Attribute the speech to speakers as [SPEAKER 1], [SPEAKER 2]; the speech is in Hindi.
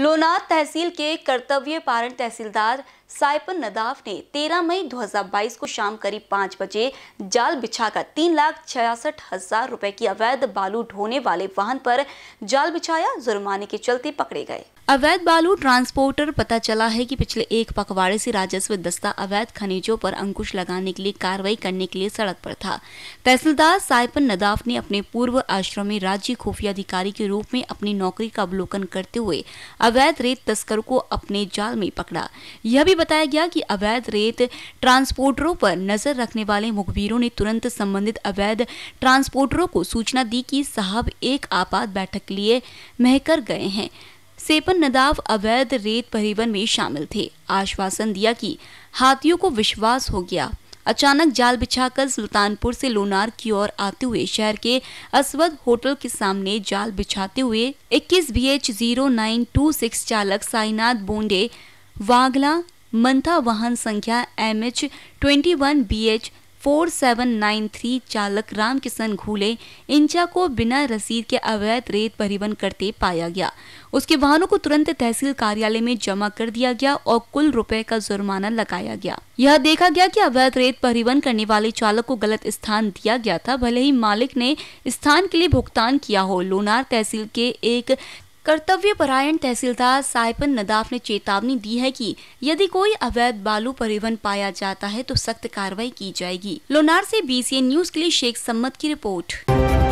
[SPEAKER 1] लोनार तहसील के कर्तव्य पारण तहसीलदार साइपन नदाफ ने 13 मई 2022 को शाम करीब पाँच बजे जाल बिछाकर तीन लाख छियासठ हजार रुपए की अवैध बालू ढोने वाले वाहन पर जाल बिछाया जुर्माने के चलते पकड़े गए अवैध बालू ट्रांसपोर्टर पता चला है कि पिछले एक पखवाड़े से राजस्व दस्ता अवैध खनिजों पर अंकुश लगाने के लिए कार्रवाई करने के लिए सड़क पर था तहसीलदार साइपन नदाफ ने अपने पूर्व आश्रम में राज्य खुफिया अधिकारी के रूप में अपनी नौकरी का अवलोकन करते हुए अवैध रेत तस्कर को अपने जाल में पकड़ा यह भी बताया गया की अवैध रेत ट्रांसपोर्टरों पर नजर रखने वाले मुखबिरों ने तुरंत संबंधित अवैध ट्रांसपोर्टरों को सूचना दी की साहब एक आपात बैठक लिए महकर गए हैं सेपन नदाव अवैध रेत परिवहन में शामिल थे आश्वासन दिया कि हाथियों को विश्वास हो गया अचानक जाल बिछाकर सुल्तानपुर से लोनार की ओर आते हुए शहर के असवद होटल के सामने जाल बिछाते हुए 21 B H zero nine two six चालक साईनाथ बोंडे वागला मंथा वाहन संख्या M H twenty one B H 4793 चालक राम किशन घूले इंचा को बिना रसीद के अवैध रेत परिवहन करते पाया गया उसके वाहनों को तुरंत तहसील कार्यालय में जमा कर दिया गया और कुल रुपए का जुर्माना लगाया गया यह देखा गया कि अवैध रेत परिवहन करने वाले चालक को गलत स्थान दिया गया था भले ही मालिक ने स्थान के लिए भुगतान किया हो लोनार तहसील के एक कर्तव्य परायण तहसीलदार साइपन नदाफ ने चेतावनी दी है कि यदि कोई अवैध बालू परिवहन पाया जाता है तो सख्त कार्रवाई की जाएगी लोनार से बीसीएन न्यूज के लिए शेख सम्मत की रिपोर्ट